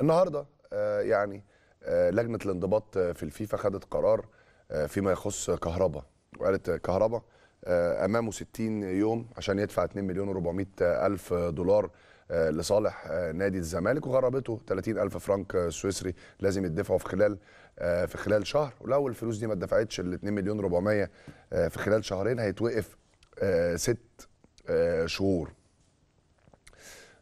النهارده آه، يعني آه، لجنه الانضباط في الفيفا خدت قرار آه، فيما يخص كهربا وقالت كهربا امامه 60 يوم عشان يدفع 2 مليون و400 الف دولار لصالح نادي الزمالك وغربته 30 الف فرنك سويسري لازم يدفعوا في خلال في خلال شهر ولو الفلوس دي ما اتدفعتش ال 2 مليون و 400 في خلال شهرين هيتوقف ست شهور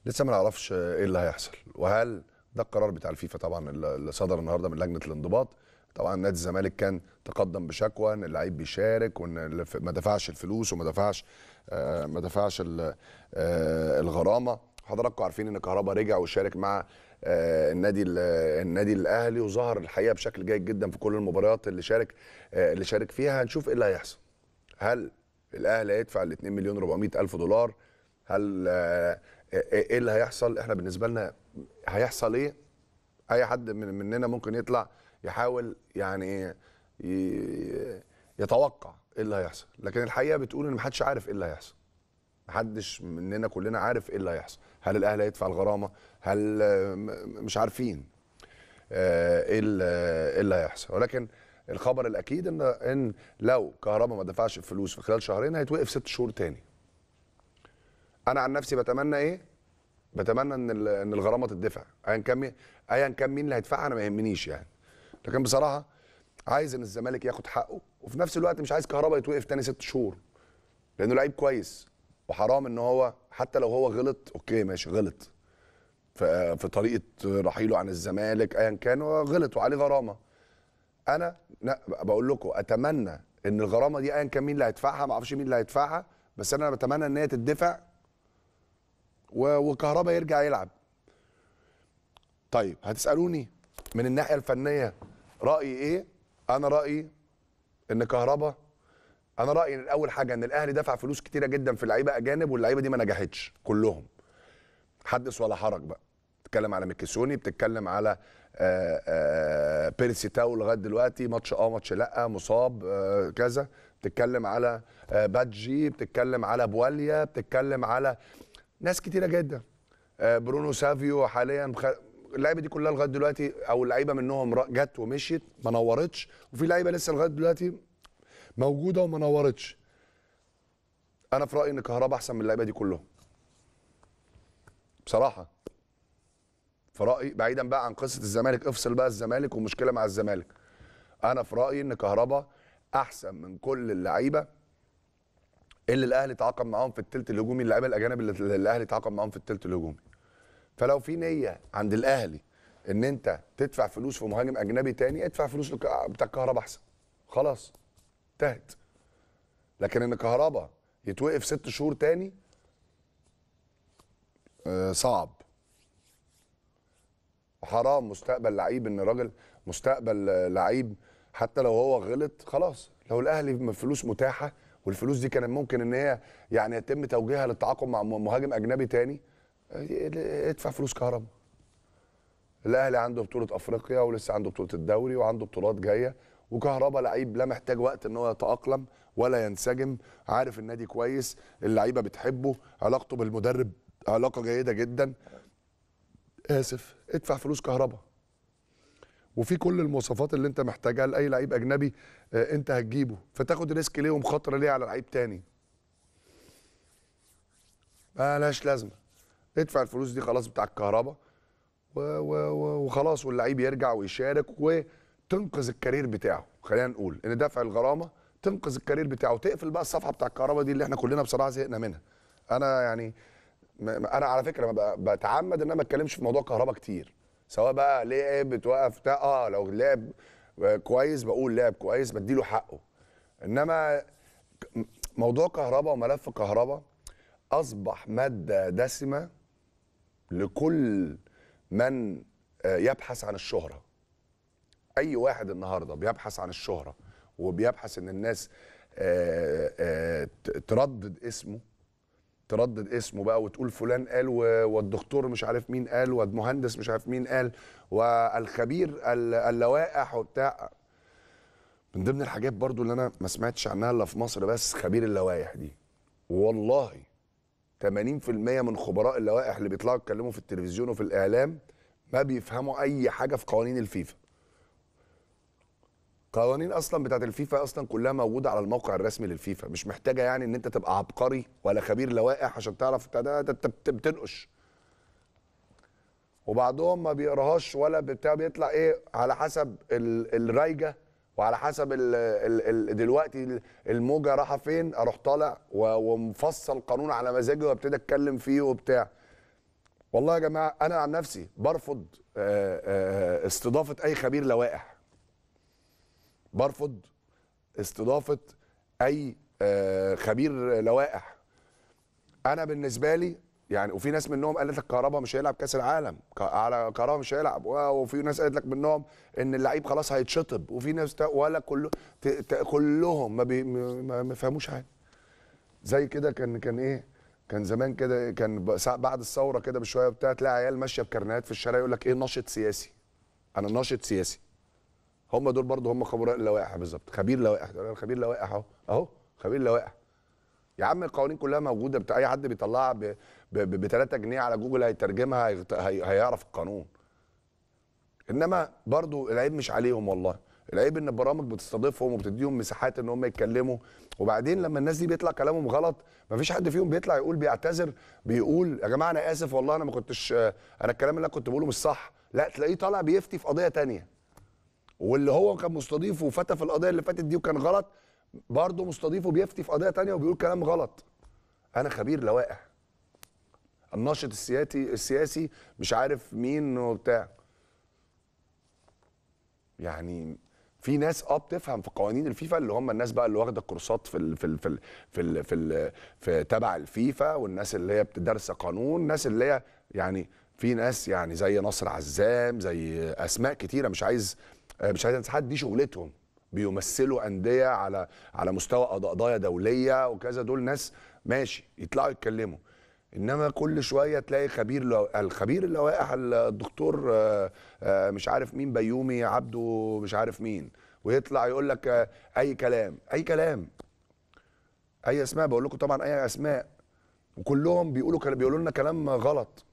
لسه ما نعرفش ايه اللي هيحصل وهل ده القرار بتاع الفيفا طبعا اللي صدر النهارده من لجنه الانضباط طبعا نادي الزمالك كان تقدم بشكوى ان اللعيب بيشارك وان ما دفعش الفلوس وما دفعش آه، ما دفعش آه، الغرامه حضراتكم عارفين ان كهربا رجع وشارك مع آه، النادي النادي الاهلي وظهر الحقيقه بشكل جيد جدا في كل المباريات اللي شارك اللي شارك فيها هنشوف ايه اللي هيحصل هل الاهلي هيدفع ال 2 مليون 400 الف دولار هل إيه-, إيه-, ايه اللي هيحصل احنا بالنسبه لنا هيحصل ايه اي حد من مننا ممكن يطلع يحاول يعني يتوقع ايه اللي هيحصل لكن الحقيقه بتقول ان محدش عارف ايه اللي هيحصل محدش مننا كلنا عارف ايه اللي هيحصل هل الاهلي هيدفع الغرامه هل مش عارفين آه، إيه, ايه اللي هيحصل ولكن الخبر الاكيد ان ان لو كهربا ما دفعش الفلوس في خلال شهرين هيتوقف ست شهور تاني انا عن نفسي بتمنى ايه بتمنى ان ان الغرامه تدفع ايا كان مين ايا كان مين اللي هيدفعها انا ما يهمنيش يعني لكن بصراحه عايز ان الزمالك ياخد حقه وفي نفس الوقت مش عايز كهربا يتوقف تاني ست شهور لانه لعيب كويس وحرام ان هو حتى لو هو غلط اوكي ماشي غلط في طريقه رحيله عن الزمالك ايا كان هو غلط وعليه غرامه انا لا بقول لكم اتمنى ان الغرامه دي ايا كان مين اللي هيدفعها ما اعرفش مين اللي هيدفعها بس انا بتمنى ان هي تدفع وكهربا يرجع يلعب طيب هتسالوني من الناحيه الفنيه رايي ايه انا رايي ان كهربا انا رايي ان اول حاجه ان الاهلي دفع فلوس كتيره جدا في لعيبه اجانب واللعيبه دي ما نجحتش كلهم حدث ولا حرج بقى بتتكلم على ميكيسوني بتتكلم على آه، آه، بيرسي تاو لغايه دلوقتي ماتش اه ماتش لا مصاب آه، كذا بتتكلم على بادجي بتتكلم على بواليا بتتكلم على ناس كتيره جدا آه، برونو سافيو حاليا بخ... اللعيبه دي كلها لغايه دلوقتي او اللعيبه منهم جت ومشيت ما نورتش وفي لعيبه لسه لغايه دلوقتي موجوده وما نورتش انا في رايي ان كهربا احسن من اللعيبه دي كلهم بصراحه في رايي بعيدا بقى عن قصه الزمالك افصل بقى الزمالك ومشكله مع الزمالك انا في رايي ان كهربا احسن من كل اللعيبه اللي الاهلي تعاقد معاهم في الثلث الهجومي اللعيبه الاجانب اللي الاهلي تعاقد معاهم في الثلث الهجومي فلو في نيه عند الاهلي ان انت تدفع فلوس في مهاجم اجنبي تاني ادفع فلوس بتاع الكهرباء احسن خلاص انتهت لكن ان كهرباء يتوقف ست شهور تاني آه، صعب حرام مستقبل لعيب ان راجل مستقبل لعيب حتى لو هو غلط خلاص لو الاهلي فلوس متاحه والفلوس دي كانت ممكن ان هي يعني يتم توجيهها للتعاقد مع مهاجم اجنبي تاني آه، ادفع فلوس كهرباء الاهلي عنده بطوله افريقيا ولسه عنده بطوله الدوري وعنده بطولات جايه وكهرباء لعيب لا محتاج وقت ان هو يتاقلم ولا ينسجم عارف النادي كويس اللعيبه بتحبه علاقته بالمدرب علاقه جيده جدا اسف ادفع فلوس كهرباء وفي كل المواصفات اللي انت محتاجها لاي لعيب اجنبي آه، انت هتجيبه فتاخد ريسك ليه ومخاطره ليه على لعيب تاني مالهاش لازمه ادفع الفلوس دي خلاص بتاع الكهرباء وخلاص واللعيب يرجع ويشارك وتنقذ الكارير بتاعه خلينا نقول ان دفع الغرامه تنقذ الكارير بتاعه تقفل بقى الصفحه بتاع الكهرباء دي اللي احنا كلنا بصراحه زهقنا منها انا يعني انا على فكره بتعمد ان انا ما اتكلمش في موضوع كهرباء كتير سواء بقى لعب اتوقف بتاع اه لو لعب كويس بقول لعب كويس بديله حقه انما موضوع كهرباء وملف كهرباء اصبح ماده دسمه لكل من آه، يبحث عن الشهره اي واحد النهارده بيبحث عن الشهره وبيبحث ان الناس آه، آه، تردد اسمه تردد اسمه بقى وتقول فلان قال والدكتور مش عارف مين قال والمهندس مش عارف مين قال والخبير اللوائح وبتاع من ضمن الحاجات برضو اللي انا ما سمعتش عنها الا في مصر بس خبير اللوائح دي والله 80% من خبراء اللوائح اللي بيطلعوا يتكلموا في التلفزيون وفي الاعلام ما بيفهموا اي حاجه في قوانين الفيفا قوانين اصلا بتاعت الفيفا اصلا كلها موجوده على الموقع الرسمي للفيفا مش محتاجه يعني ان انت تبقى عبقري ولا خبير لوائح عشان تعرف انت بتنقش وبعضهم ما بيقراهاش ولا بتاع بيطلع ايه على حسب الرايجه وعلى حسب الـ الـ دلوقتي الموجه رايحه فين اروح طالع ومفصل قانون على مزاجي وابتدي اتكلم فيه وبتاع والله يا جماعه انا عن نفسي برفض آه، آه، استضافه اي خبير لوائح برفض استضافه اي آه، خبير لوائح انا بالنسبه لي يعني وفي ناس منهم قالت لك كهربا مش هيلعب كاس العالم على كهربا مش هيلعب وفي ناس قالت لك منهم ان اللعيب خلاص هيتشطب وفي ناس ولا كله كلهم ما بيفهموش حاجه زي كده كان كان ايه كان زمان كده كان بعد الثوره كده بشويه بتاع تلاقي عيال ماشيه بكرنات في الشارع يقول لك ايه ناشط سياسي انا ناشط سياسي هم دول برضه هم خبراء اللوائح بالظبط خبير لوائح خبير لوائح اهو اهو خبير لوائح يا عم القوانين كلها موجوده بتاع اي حد بيطلعها ب 3 جنيه على جوجل هيترجمها هيعرف القانون انما برضه العيب مش عليهم والله العيب ان البرامج بتستضيفهم وبتديهم مساحات ان هم يتكلموا وبعدين لما الناس دي بيطلع كلامهم غلط ما فيش حد فيهم بيطلع يقول بيعتذر بيقول يا جماعه انا اسف والله انا ما كنتش انا الكلام اللي انا كنت بقوله مش صح لا تلاقيه طالع بيفتي في قضيه ثانيه واللي هو كان مستضيفه وفتى في القضيه اللي فاتت دي وكان غلط برضه مستضيفه بيفتي في قضيه ثانيه وبيقول كلام غلط انا خبير لوائح الناشط السياسي السياسي مش عارف مين وبتاع يعني في ناس اه بتفهم في قوانين الفيفا اللي هم الناس بقى اللي واخده كورسات في الـ في الـ في الـ في الـ في, الـ في تبع الفيفا والناس اللي هي دارسه قانون الناس اللي هي يعني في ناس يعني زي نصر عزام زي اسماء كتيره مش عايز آه، مش عايز الاتحاد دي شغلتهم بيمثلوا انديه على على مستوى قضايا دوليه وكذا دول ناس ماشي يطلعوا يتكلموا انما كل شويه تلاقي خبير لو... الخبير اللوائح الدكتور آه، آه، مش عارف مين بيومي عبده مش عارف مين ويطلع يقول لك اي كلام اي كلام اي اسماء بقول لكم طبعا اي اسماء وكلهم بيقولوا بيقولوا لنا كلام غلط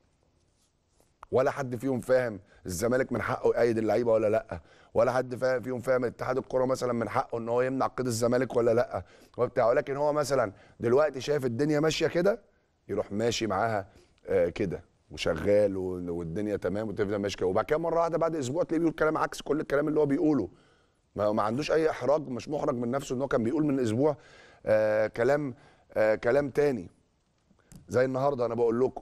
ولا حد فيهم فاهم الزمالك من حقه يأيد اللعيبه ولا لا ولا حد فاهم فيهم فاهم اتحاد الكره مثلا من حقه ان هو يمنع قيد الزمالك ولا لا وبتاع ولكن هو مثلا دلوقتي شايف الدنيا ماشيه كده يروح ماشي معاها آه، كده وشغال والدنيا تمام وتفضل ماشي كده وبعد كده مره واحده بعد اسبوع تلاقيه بيقول كلام عكس كل الكلام اللي هو بيقوله ما, ما عندوش اي احراج مش محرج من نفسه ان هو كان بيقول من اسبوع آه كلام آه كلام تاني زي النهارده انا بقول لكم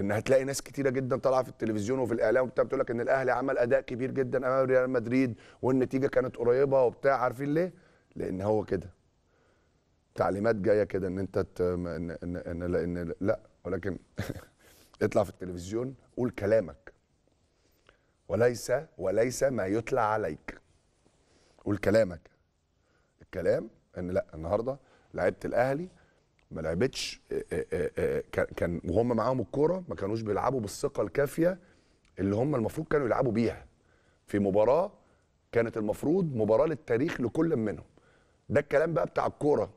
ان هتلاقي ناس كتيره جدا طالعه في التلفزيون وفي الاعلام وبتاع بتقول لك ان الاهلي عمل اداء كبير جدا امام ريال مدريد والنتيجه كانت قريبه وبتاع عارفين ليه؟ لان هو كده تعليمات جايه كده ان انت تم... ان ان, إن... إن... لا ولكن اطلع في التلفزيون قول كلامك وليس وليس ما يطلع عليك قول كلامك الكلام ان لا النهارده لعيبه الاهلي ما لعبتش آه، آه، آه، كان وهم معاهم الكوره ما كانوش بيلعبوا بالثقه الكافيه اللي هم المفروض كانوا يلعبوا بيها في مباراه كانت المفروض مباراه للتاريخ لكل منهم ده الكلام بقى بتاع الكوره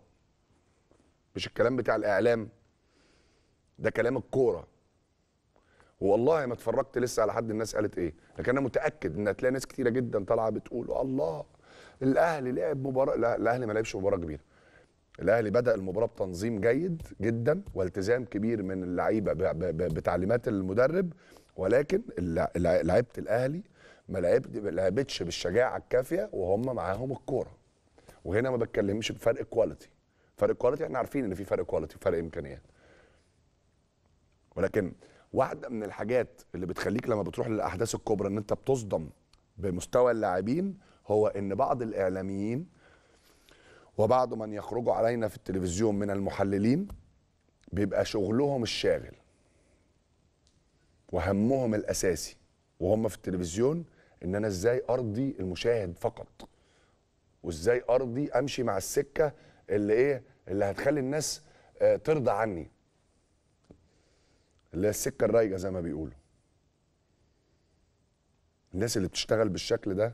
مش الكلام بتاع الاعلام ده كلام الكوره والله ما اتفرجت لسه على حد الناس قالت ايه لكن انا متاكد ان هتلاقي ناس كتيره جدا طالعه بتقول الله الاهلي لعب مباراه لا الاهلي ما لعبش مباراه كبيره الاهلي بدا المباراه بتنظيم جيد جدا والتزام كبير من اللعيبه بتعليمات المدرب ولكن لعيبه الاهلي ما لعبتش بالشجاعه الكافيه وهم معاهم الكوره وهنا ما بتكلمش بفرق كواليتي فرق كواليتي احنا عارفين ان في فرق كواليتي وفرق امكانيات ولكن واحده من الحاجات اللي بتخليك لما بتروح للاحداث الكبرى ان انت بتصدم بمستوى اللاعبين هو ان بعض الاعلاميين وبعض من يخرج علينا في التلفزيون من المحللين بيبقى شغلهم الشاغل وهمهم الاساسي وهم في التلفزيون ان انا ازاي ارضي المشاهد فقط وازاي ارضي امشي مع السكه اللي ايه اللي هتخلي الناس آه، ترضى عني اللي هي السكه الرايجه زي ما بيقولوا الناس اللي بتشتغل بالشكل ده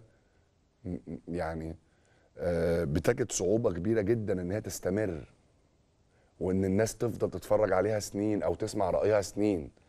يعني آه، بتجد صعوبه كبيره جدا ان هي تستمر وان الناس تفضل تتفرج عليها سنين او تسمع رايها سنين